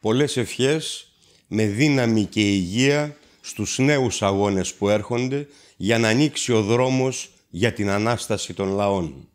πολλές ευχές με δύναμη και υγεία στους νέους αγώνες που έρχονται για να ανοίξει ο δρόμος για την Ανάσταση των λαών.